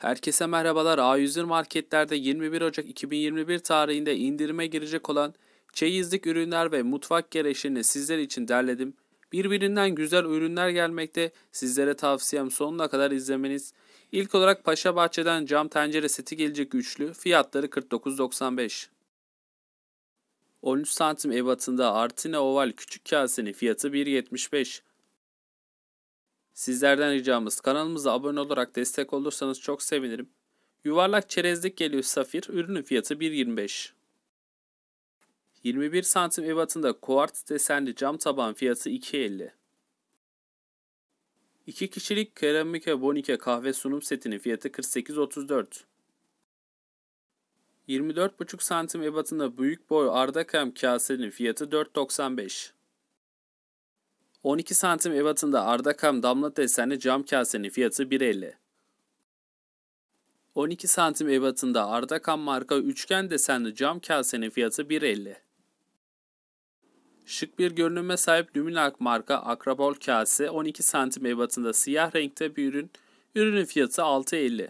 Herkese merhabalar. A101 marketlerde 21 Ocak 2021 tarihinde indirime girecek olan çeyizlik ürünler ve mutfak gereçlerini sizler için derledim. Birbirinden güzel ürünler gelmekte. Sizlere tavsiyem sonuna kadar izlemeniz. İlk olarak Paşa Bahçe'den cam tencere seti gelecek üçlü. Fiyatları 49.95. 13 santim ebatında Artine oval küçük kasenin fiyatı 1.75. Sizlerden ricamız kanalımıza abone olarak destek olursanız çok sevinirim. Yuvarlak çerezlik geliyor safir, ürünün fiyatı 1.25. 21 santim ebatında kuart desenli cam taban fiyatı 2.50. 2 kişilik Keramika Bonica kahve sunum setinin fiyatı 48.34. 24,5 santim ebatında büyük boy Ardakem kasenin fiyatı 4.95. 12 santim ebatında Ardakam damla desenli cam kasenin fiyatı 1.50. 12 santim ebatında Ardakam marka üçgen desenli cam kasenin fiyatı 1.50. Şık bir görünüme sahip Luminark marka Akrabol kase 12 santim ebatında siyah renkte bir ürün. Ürünün fiyatı 6.50.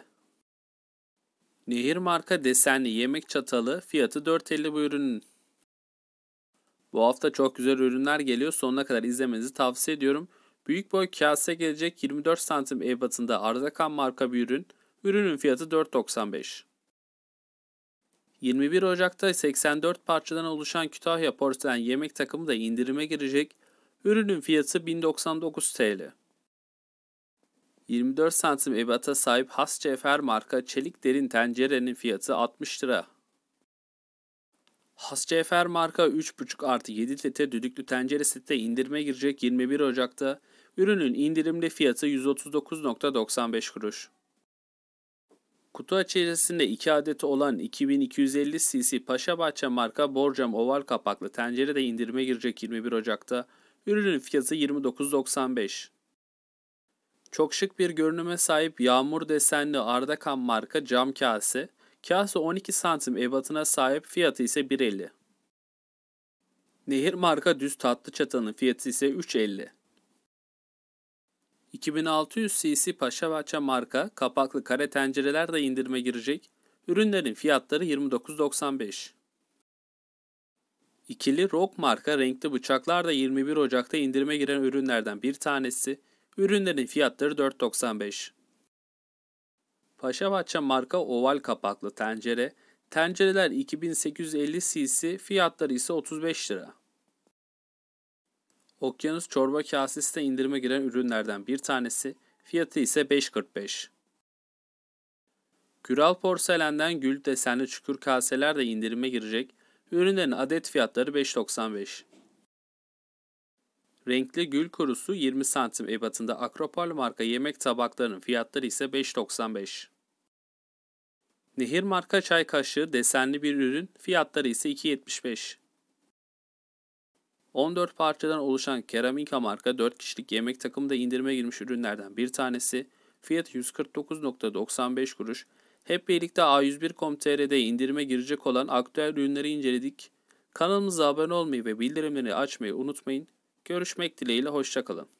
Nehir marka desenli yemek çatalı fiyatı 4.50 bu ürünün. Bu hafta çok güzel ürünler geliyor. Sonuna kadar izlemenizi tavsiye ediyorum. Büyük boy kase gelecek 24 santim ebatında Arzakan marka bir ürün. Ürünün fiyatı 4.95. 21 Ocak'ta 84 parçadan oluşan Kütahya porselen yemek takımı da indirime girecek. Ürünün fiyatı 1099 TL. 24 santim ebata sahip Hasçefer marka çelik derin tencerenin fiyatı 60 lira. Hascefer marka 3.5 artı 7 litre düdüklü tencere site indirime girecek 21 Ocak'ta. Ürünün indirimli fiyatı 139.95 kuruş. Kutu içerisinde 2 adeti olan 2250 cc Paşabahçe marka borcam oval kapaklı tencere de indirime girecek 21 Ocak'ta. Ürünün fiyatı 29.95. Çok şık bir görünüme sahip yağmur desenli Ardakan marka cam kase Kase 12 santim ebatına sahip fiyatı ise 1.50. Nehir marka düz tatlı çatanın fiyatı ise 3.50. 2600 cc Paşabahçe marka kapaklı kare tencereler de indirime girecek. Ürünlerin fiyatları 29.95. İkili Rock marka renkli bıçaklar da 21 Ocak'ta indirime giren ürünlerden bir tanesi. Ürünlerin fiyatları 4.95. Paşabahçe marka oval kapaklı tencere. Tencereler 2850 cc, fiyatları ise 35 lira. Okyanus çorba kasesi de indirime giren ürünlerden bir tanesi. Fiyatı ise 5.45. Güral porselenden gül desenli çukur kaseler de indirime girecek. Ürünlerin adet fiyatları 5.95. Renkli gül kurusu 20 santim ebatında Akropol marka yemek tabaklarının fiyatları ise 5.95. Nehir marka çay kaşığı desenli bir ürün, fiyatları ise 2.75. 14 parçadan oluşan Keramika marka 4 kişilik yemek takımında indirime girmiş ürünlerden bir tanesi. fiyat 149.95 kuruş. Hep birlikte A101.com.tr'de indirime girecek olan aktüel ürünleri inceledik. Kanalımıza abone olmayı ve bildirimleri açmayı unutmayın. Görüşmek dileğiyle hoşçakalın.